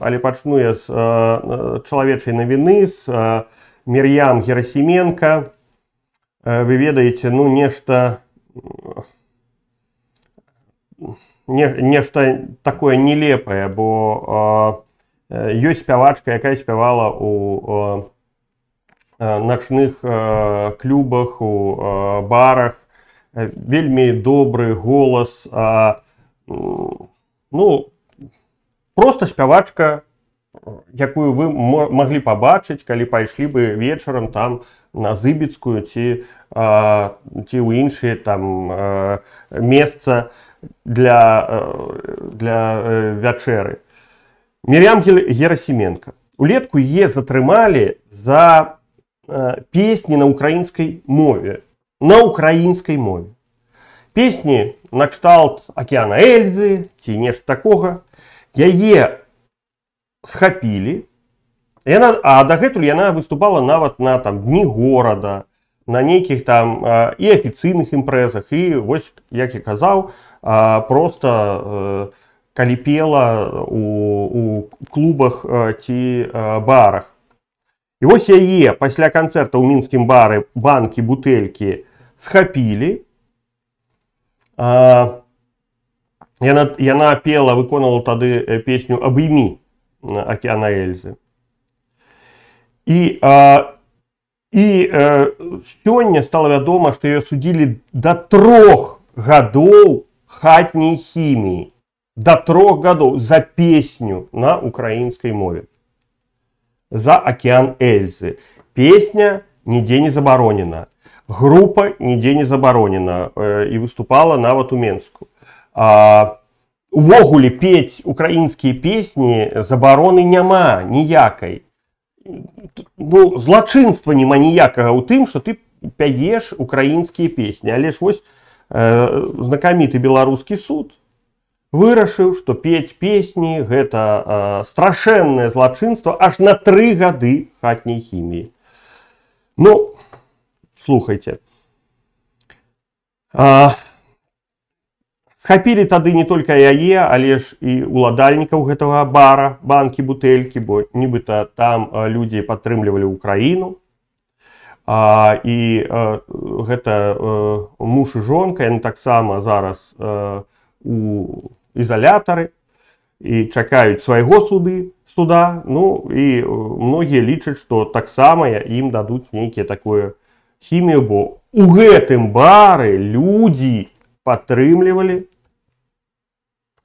але пачну я з э, э, чалавечай навіны з э, Мір'ям Герасіменка вы ведаеце ну нешта не, нешта такое нелепае бо ёсць спявачка якая спявала у начных клубах у барах вельмі добры голас а, ну просто спявачка якую вы могли пабачыць калі пайшлі бы вечарам там на зыбецкую ці а, ці ў іншыя там а, месца для а, для вячэры мірям герасіменко улетку е затрымалі за песні на украінскай мове на украінскай мове песні накшталт Океана эльзы ці нешта такога Яе схапілі яна а дагэтуль яна выступала нават на там дні горада на нейкіх там а, і афіцыйных імпрэзах і вось як я казаў а, просто э, калі пела у, у клубах э, ці э, барах і вось яе пасля канцэрта ў мінскім бары банкі бутэлькі схапілі а Яна, яна пела выконвала тады э, песню абымі Океана эльзы і а, і э, сёння стала вядома што ее судили до трох гадоў хатняй хіміі до трох гадоў за песню на украінскай мове за Океан эльзы песня нідзе не забаронена група нідзе не забаронена э, і выступала нават у менску а, увогуле пець украінскія песні забароны няма ніякай ну злачынства няма ніякага ў тым что ты пяеш украінскія песні але ж вось э, знакаміты беларускі суд вырашыў что петь песні гэта э, страшэннае злачынства аж на тры гады хатняй хіміі ну слухайте а схапілі тады не только яе але ж і уладальнікаў гэтага бара банки, бутэлькі бо нібыта там а, людзі падтрымлівалі ўкраіну а, і а, гэта а, муж і жонка яны таксама зараз а, у ізалятары і чакаюць свайго суды суда ну і а, многія лічаць што таксама ім дадуць нейкія такое хімію бо у гэтым бары людзі падтрымлівалі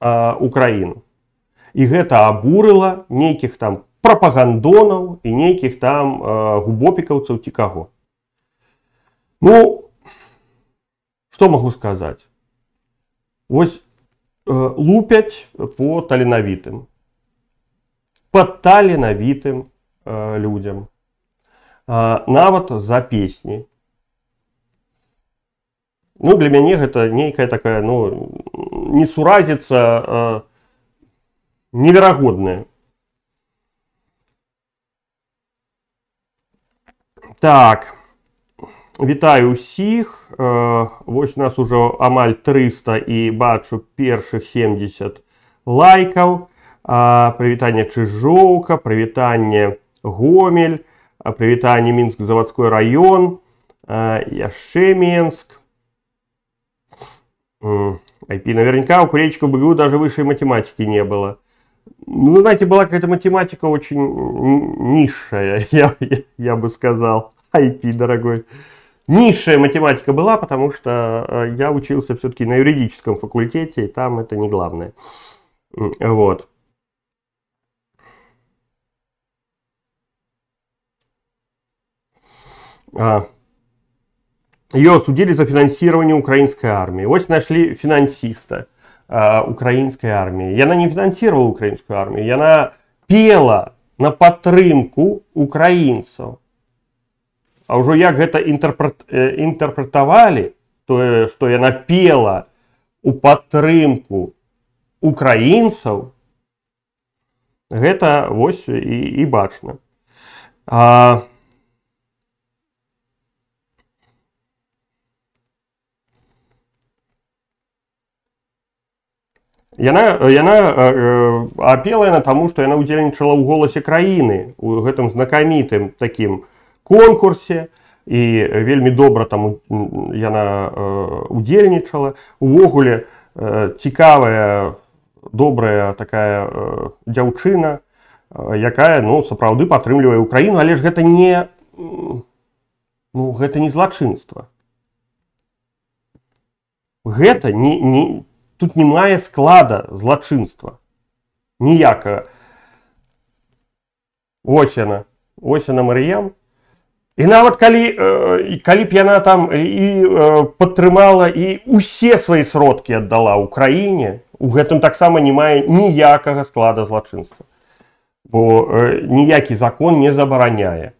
э, Украіну і гэта абурыла неких там пропагандонов и неких там э, губопікаўцаў ці ну что могу сказать? Вот э, а, лупяць по таленавітым под таленавітым э, людям э, нават за песни. Ну, для меня это некая такая ну несуразица неверогодная. Так, вітаю усіх. Э, вот у нас уже амаль 300 и бачу первых 70 лайкаў. А, прывітанне Чижовка прывітанне Гомель, а, прывітанне Минск заводской район а, яшчэ Менск, IP. Наверняка у курильщиков БГУ даже высшей математики не было. Ну, знаете, была какая-то математика очень низшая, я, я, я бы сказал. IP, дорогой. Низшая математика была, потому что э, я учился все-таки на юридическом факультете, и там это не главное. Вот. А, ее осудили за финансирование украинской армии. Вот нашли финансиста э, украинской армии. И она не финансировала украинскую армию, и она пела на подтримку украинцев. А ўжо як гэта інтэрпрэт, інтэрпрэтавалі э, тое што яна пела у подтримку украинцев. Это вот и і бачна а, яна яна апела на таму што яна ўдзельнічала ў голасе краіны у гэтым знакамітым такім конкурсе і вельмі добра там яна удзельнічала увогуле цікавая добрая такая дзяўчына якая ну сапраўды падтрымлівае ўкраіну але ж гэта не ну гэта не злачынства гэта не, не Тут немає склада злочинства. Ніякого. Ось яна. Ось яна Маріям. І нават калі калі б яна там і падтрымала і усе свае сродкі аддала ўкраіне, у гэтым таксама не мае ніякага склада злачынства. Бо ніякі закон не забараняе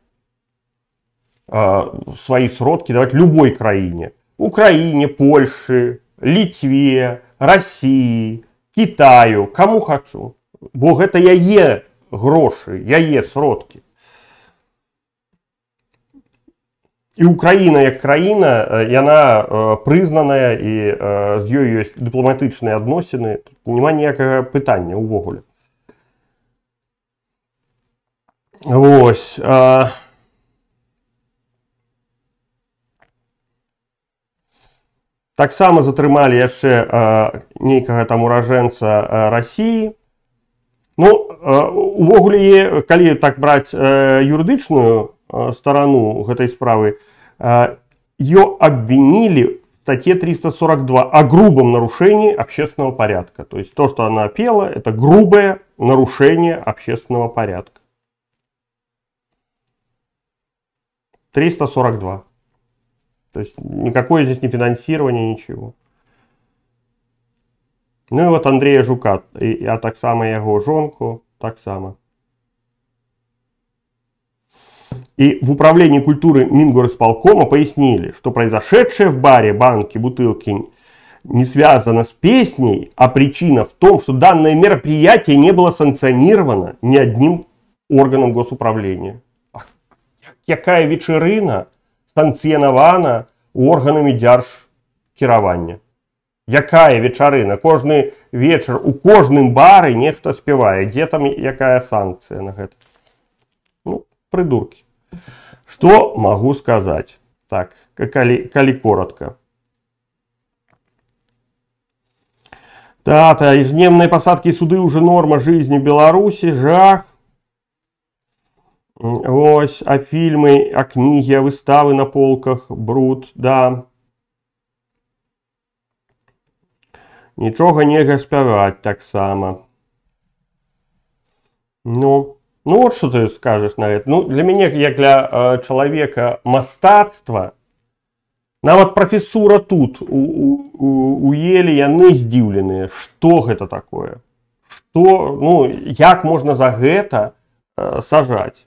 сваі сродкі даваць любой краіне. Украіне, Польшы, літве, россии китаю кому хочу бог это я е грошы я е сродки і украіна як краіна яна прызнаная і з ёй ёсць дыпламатычныя адносіны няма ніякага пытання ўвогуле восьось а... Таксама затрымалі яшчэ э, нейкага там уражэнца России. А, рассіі. Ну э, увогуле калі так браць э, юрыдычную э, старану гэтай справы, ее обвинили в статье 342 о грубом нарушении общественного порядка. То есть то, что она пела, это грубое нарушение общественного порядка. 342. То есть никакое здесь не финансирование, ничего. Ну і от Андрія Жука, а так само его жонку, так само. И в управлении культуры Мингорисполкома пояснили, что произошедшее в баре банки бутылки не связано с песней, а причина в том, что данное мероприятие не было санкционировано ни одним органом госуправления. Какая вечерина! санкцыянавана органамі дзярж кіравання. Якая вечарына, кожны вечар у кожным бары нехта спявае, дзе там якая санкцыя на гэта. Ну, прыдуркі. Што магу сказаць? Так, калі, калі коротко. Дата ежедневной посадки суды уже норма жизни в Беларуси, жах. Ось, а фильмы, а книги, а выставы на полках, бруд, да. Нічого нельга спяваць таксама. Ну, ну вот что ты скажешь на это. Ну, для меня, як для э, человека мастацтва, нават профессура тут у, у, у, у Ели, яны здзіўленыя, что это такое? Что, ну, как можно за это э, сажать?